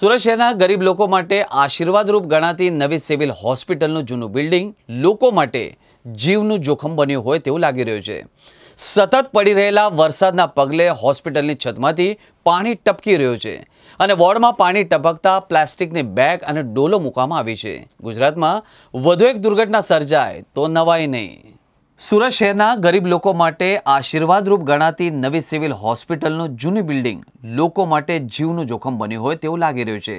સુરત શહેરના ગરીબ લોકો માટે આશીર્વાદરૂપ ગણાતી નવી સિવિલ હોસ્પિટલનું જૂનું બિલ્ડિંગ લોકો માટે જીવનું જોખમ બન્યું હોય તેવું લાગી રહ્યું છે સતત પડી રહેલા વરસાદના પગલે હોસ્પિટલની છતમાંથી પાણી ટપકી રહ્યું છે અને વોર્ડમાં પાણી ટપકતા પ્લાસ્ટિકની બેગ અને ડોલો મૂકવામાં આવી છે ગુજરાતમાં વધુ એક દુર્ઘટના સર્જાય તો નવાય નહીં સુરત શહેરના ગરીબ લોકો માટે આશીર્વાદરૂપ ગણાતી નવી સિવિલ હોસ્પિટલનું જૂની બિલ્ડિંગ લોકો માટે જીવનું જોખમ બન્યું હોય તેવું લાગી રહ્યું છે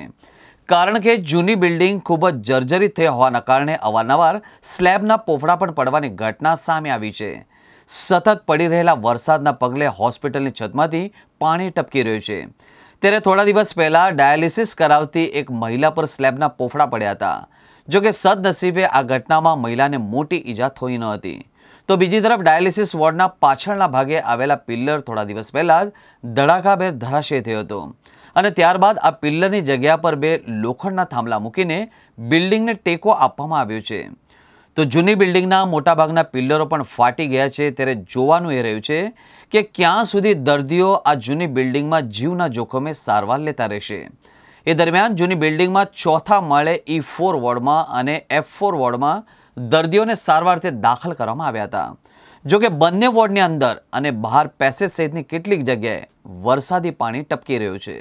કારણ કે જૂની બિલ્ડિંગ ખૂબ જ જર્જરિત થઈ હોવાના કારણે અવારનવાર સ્લેબના પોફડા પણ પડવાની ઘટના સામે આવી છે સતત પડી રહેલા વરસાદના પગલે હોસ્પિટલની છતમાંથી પાણી ટપકી રહ્યું છે ત્યારે થોડા દિવસ પહેલાં ડાયાલિસિસ કરાવતી એક મહિલા પર સ્લેબના પોફડા પડ્યા હતા જોકે સદનસીબે આ ઘટનામાં મહિલાને મોટી ઈજા થઈ ન હતી તો બીજી તરફ ડાયાલિસિસ વોર્ડના પાછળના ભાગે આવેલા પિલ્લર થોડા દિવસ પહેલાં જ ધડાકાભેર ધરાશય થયો હતો અને ત્યારબાદ આ પિલ્લરની જગ્યા પર બે લોખંડના થાંભલા મૂકીને બિલ્ડિંગને ટેકો આપવામાં આવ્યો છે તો જૂની બિલ્ડિંગના મોટાભાગના પિલ્લરો પણ ફાટી ગયા છે ત્યારે જોવાનું એ રહ્યું છે કે ક્યાં સુધી દર્દીઓ આ જૂની બિલ્ડિંગમાં જીવના જોખમે સારવાર લેતા રહેશે એ દરમિયાન જૂની બિલ્ડિંગમાં ચોથા માળે ઈ ફોર વોર્ડમાં અને એફ ફોર વોર્ડમાં દર્દીઓને સારવારથી દાખલ કરવામાં આવ્યા હતા જોકે બંને વોર્ડની અંદર અને બહાર પેસેજ સહિતની કેટલીક જગ્યાએ વરસાદી પાણી ટપકી રહ્યું છે